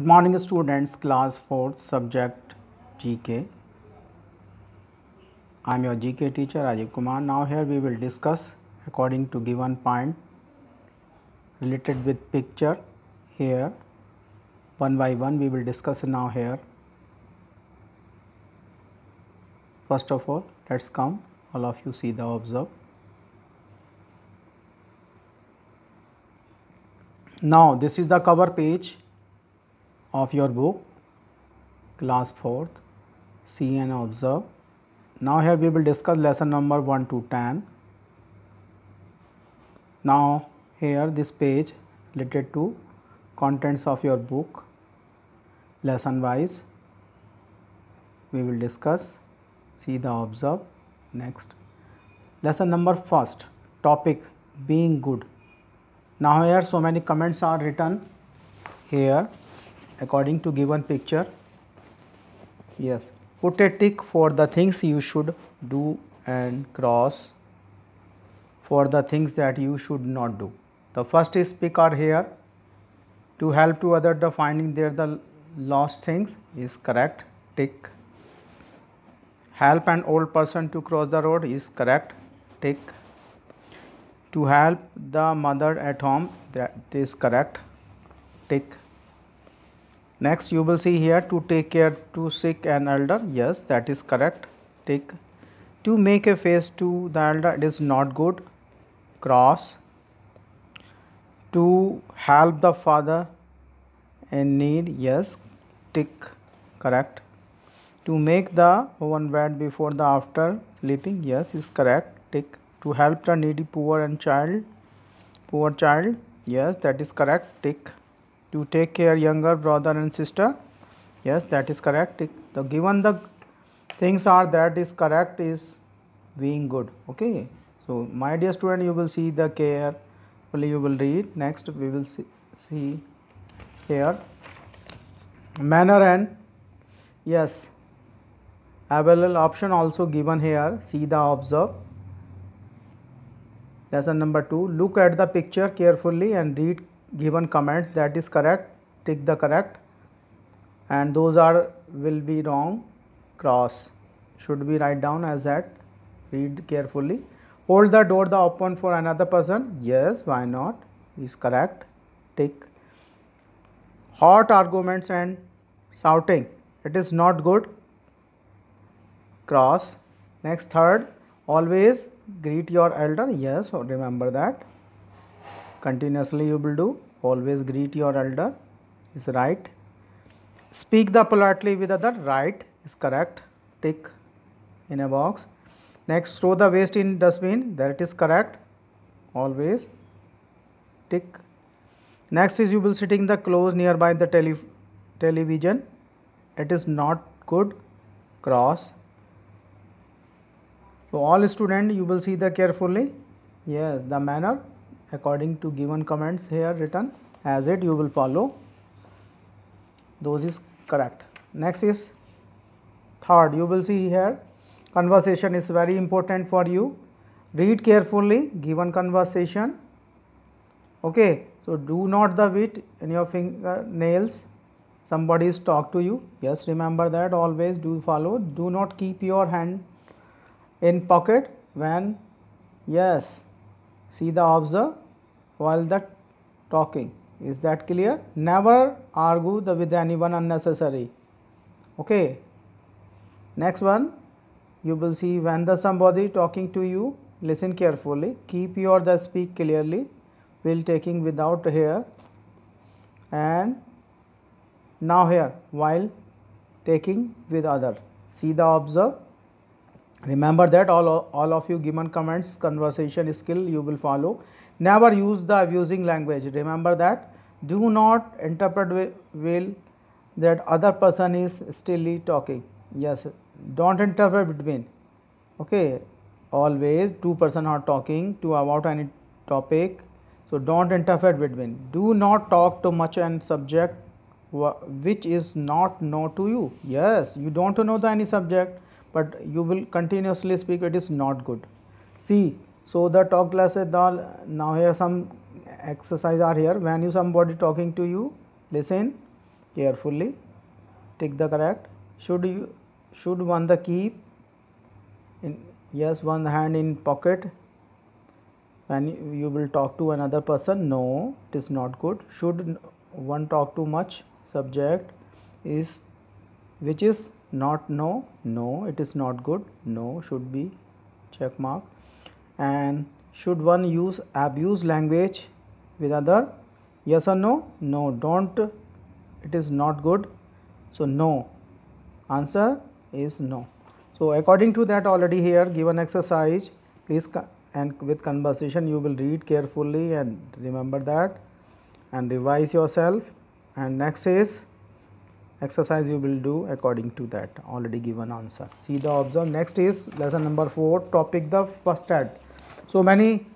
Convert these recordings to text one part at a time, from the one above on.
Good morning students class 4 subject GK. I am your GK teacher Rajiv Kumar. Now here we will discuss according to given point related with picture here one by one we will discuss now here. First of all let us come all of you see the observe. Now this is the cover page of your book class 4th see and observe. Now here we will discuss lesson number 1 to 10. Now here this page related to contents of your book lesson wise we will discuss see the observe next. Lesson number first topic being good. Now here so many comments are written here according to given picture yes put a tick for the things you should do and cross for the things that you should not do. The first is pick are here to help to other the finding there the lost things is correct tick. Help an old person to cross the road is correct tick. To help the mother at home that is correct tick. Next you will see here to take care to sick and elder. Yes, that is correct. Take to make a face to the elder it is not good. Cross. To help the father in need. Yes, tick. Correct. To make the one bed before the after sleeping. Yes, is correct. Tick. To help the needy poor and child. Poor child. Yes, that is correct. Tick to take care younger brother and sister yes that is correct the given the things are that is correct is being good okay so my dear student you will see the care you will read next we will see, see here manner and yes available option also given here see the observe lesson number 2 look at the picture carefully and read given comments that is correct tick the correct and those are will be wrong cross should be write down as that read carefully hold the door the open for another person yes why not is correct tick hot arguments and shouting it is not good cross next third always greet your elder yes remember that continuously you will do always greet your elder is right speak the politely with other right is correct tick in a box next throw the waste in dustbin that is correct always tick next is you will sitting the clothes nearby the tele television it is not good cross so all student you will see the carefully yes the manner according to given commands here written as it you will follow those is correct. Next is third you will see here conversation is very important for you read carefully given conversation okay so do not the wit in your finger nails somebody is talk to you yes remember that always do follow do not keep your hand in pocket when yes see the observe while the talking is that clear never argue the with anyone unnecessary okay next one you will see when the somebody talking to you listen carefully keep your the speak clearly While taking without here and now here while taking with other see the observe remember that all, all of you given comments conversation skill you will follow never use the abusing language remember that do not interpret well that other person is stilly talking yes don't interfere between okay always two person are talking to about any topic so don't interfere between do not talk too much on subject which is not known to you yes you don't know the any subject but you will continuously speak it is not good. See, so the talk classes all now here some exercise are here when you somebody talking to you listen carefully take the correct should you should one the keep in yes one hand in pocket when you will talk to another person no it is not good should one talk too much subject is which is not no no it is not good no should be check mark and should one use abuse language with other yes or no no don't it is not good so no answer is no so according to that already here given exercise please and with conversation you will read carefully and remember that and revise yourself and next is exercise you will do according to that already given answer. See the observe. Next is lesson number 4 topic the first aid. So, many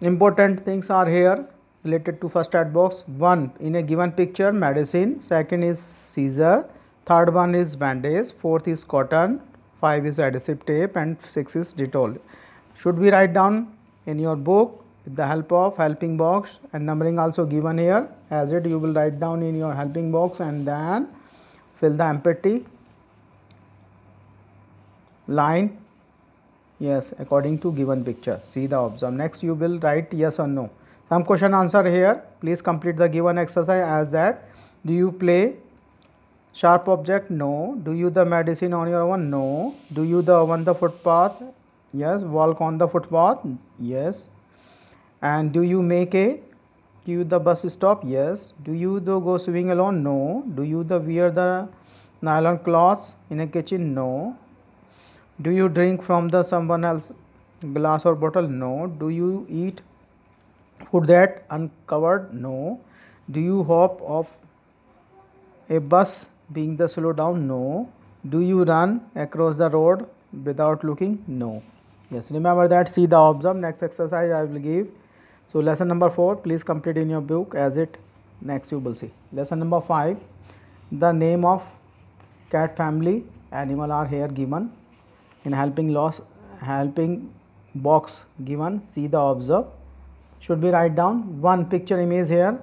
important things are here related to first aid box. One in a given picture medicine, second is scissor, third one is bandage, fourth is cotton, five is adhesive tape and six is detol Should we write down in your book with the help of helping box and numbering also given here as it you will write down in your helping box and then fill the empty line yes according to given picture see the observe next you will write yes or no some question answer here please complete the given exercise as that do you play sharp object no do you the medicine on your own no do you the on the footpath yes walk on the footpath yes and do you make a cue the bus stop yes do you the go swimming alone no do you the wear the nylon cloths in a kitchen no do you drink from the someone else glass or bottle no do you eat food that uncovered no do you hope of a bus being the slow down no do you run across the road without looking no yes remember that see the observe next exercise i will give so lesson number 4 please complete in your book as it next you will see. Lesson number 5 the name of cat family animal are here given in helping loss helping box given see the observe should be write down one picture image here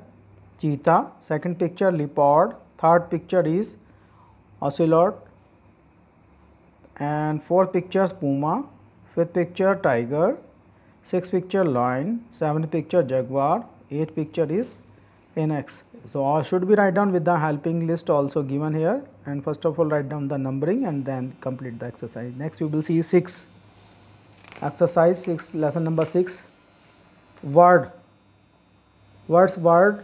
cheetah second picture leopard third picture is ocelot and fourth picture puma fifth picture tiger 6 picture lion, 7 picture jaguar, 8 picture is NX. So, all should be write down with the helping list also given here and first of all write down the numbering and then complete the exercise. Next you will see 6 exercise 6 lesson number 6 word words word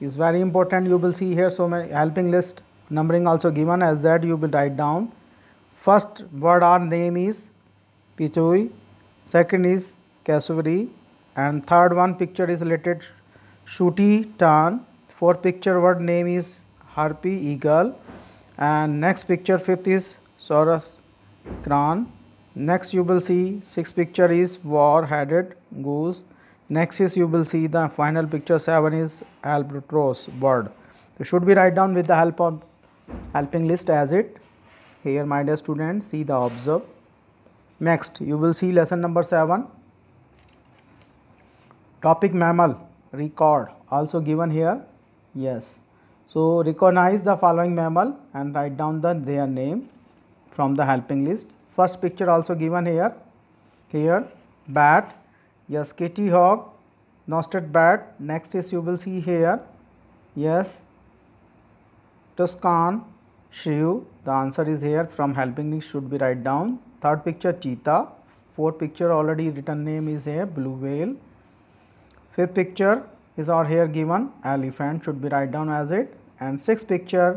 is very important you will see here so many helping list numbering also given as that you will write down first word or name is pichui second is cassowary and third one picture is related shuti tan fourth picture word name is harpy eagle and next picture fifth is saurus cran next you will see sixth picture is war headed goose next is you will see the final picture seven is albatross bird You should be write down with the help of helping list as it here my dear student see the observe next you will see lesson number 7 Topic mammal record also given here yes. So, recognize the following mammal and write down the their name from the helping list. First picture also given here, here bat, yes kitty hog, nostrad bat, next is you will see here, yes Tuscan, shrew, the answer is here from helping list should be write down. Third picture cheetah, fourth picture already written name is here blue whale, Fifth picture is or here given elephant should be write down as it and sixth picture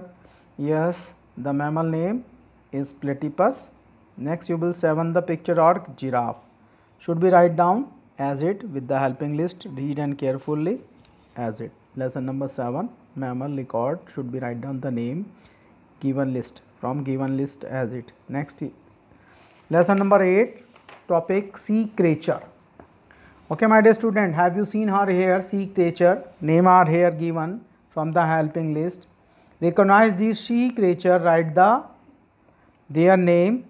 yes the mammal name is platypus. Next you will seven the picture or giraffe should be write down as it with the helping list read and carefully as it. Lesson number 7 mammal record should be write down the name given list from given list as it. Next lesson number 8 topic sea creature Okay, my dear student, have you seen her here? Seek creature. Name are here given from the helping list. Recognize these sea creature. Write the their name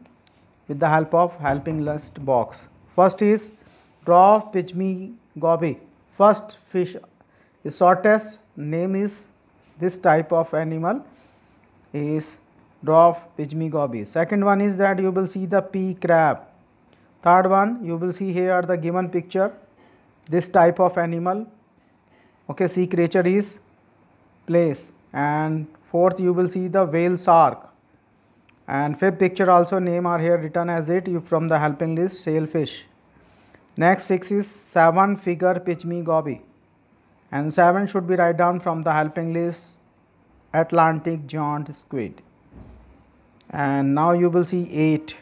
with the help of helping list box. First is draw pichmi gobe. First fish shortest name is this type of animal is dwarf pichmi goby. Second one is that you will see the pea crab. Third one you will see here the given picture this type of animal okay sea creature is place and fourth you will see the whale shark and fifth picture also name are here written as it from the helping list sailfish next six is seven figure pygmy gobby and seven should be write down from the helping list atlantic giant squid and now you will see eight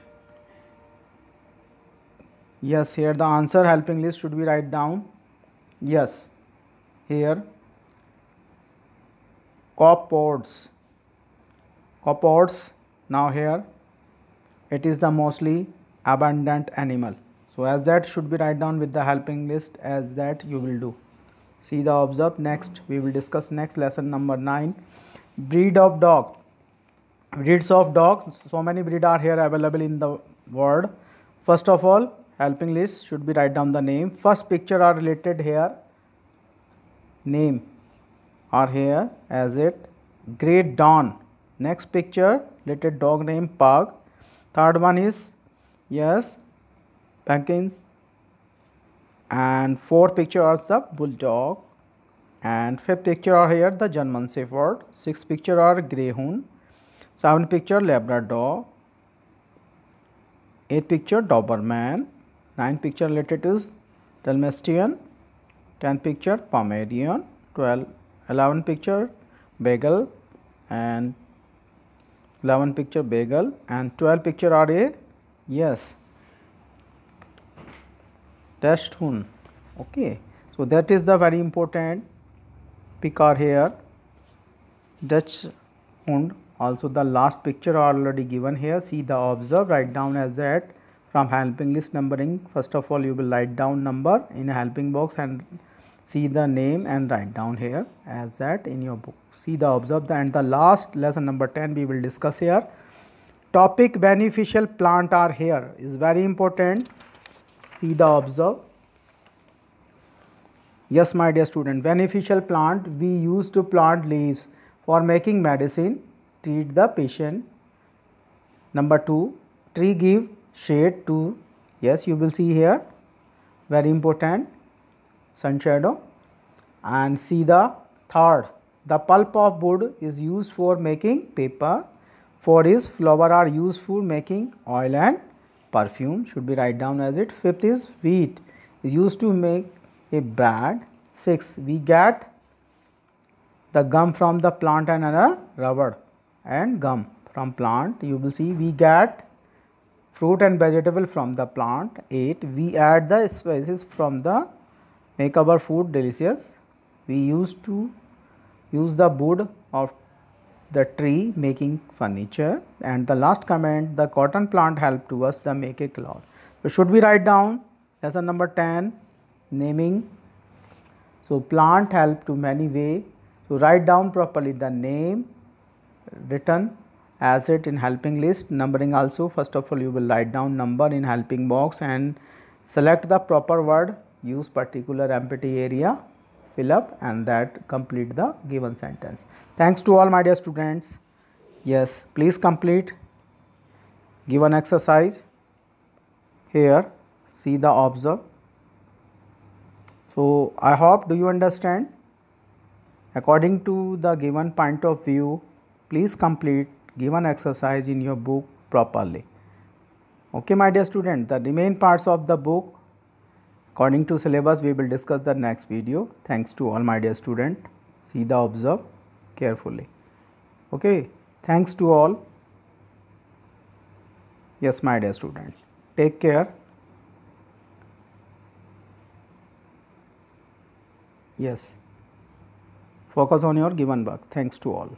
Yes, here the answer helping list should be write down. Yes, here copods. Copods, now here it is the mostly abundant animal. So, as that should be write down with the helping list as that you will do. See the observe next we will discuss next lesson number 9 breed of dog breeds of dog so many breed are here available in the world first of all helping list should be write down the name first picture are related here name are here as it great dawn next picture related dog name pug third one is yes Pumpkins and fourth picture are the bulldog and fifth picture are here the German Shepherd sixth picture are greyhound seventh picture labrador eighth picture doberman 9 picture is Dalmatian, 10 picture Pomeranian, 12, 11 picture Beagle and 11 picture Beagle and 12 picture are a yes Dutch hoon okay. So, that is the very important picture here Dutch hound also the last picture already given here see the observe write down as that from helping list numbering first of all you will write down number in a helping box and see the name and write down here as that in your book. See the observe the and the last lesson number 10 we will discuss here. Topic beneficial plant are here is very important. See the observe. Yes my dear student beneficial plant we use to plant leaves for making medicine treat the patient. Number 2 tree give shade to yes you will see here very important sun shadow and see the third the pulp of wood is used for making paper for is flower are used for making oil and perfume should be write down as it fifth is wheat is used to make a bread six we get the gum from the plant and another rubber and gum from plant you will see we get fruit and vegetable from the plant 8 we add the spices from the make our food delicious we used to use the wood of the tree making furniture and the last comment the cotton plant helped to us the make a cloth so should we write down lesson number 10 naming so plant help to many way so write down properly the name written asset in helping list numbering also first of all you will write down number in helping box and select the proper word use particular empty area fill up and that complete the given sentence thanks to all my dear students yes please complete given exercise here see the observe so i hope do you understand according to the given point of view please complete given exercise in your book properly. Okay my dear student, the remain parts of the book according to syllabus we will discuss the next video. Thanks to all my dear student, see the observe carefully. Okay, thanks to all. Yes my dear student, take care. Yes, focus on your given work. Thanks to all.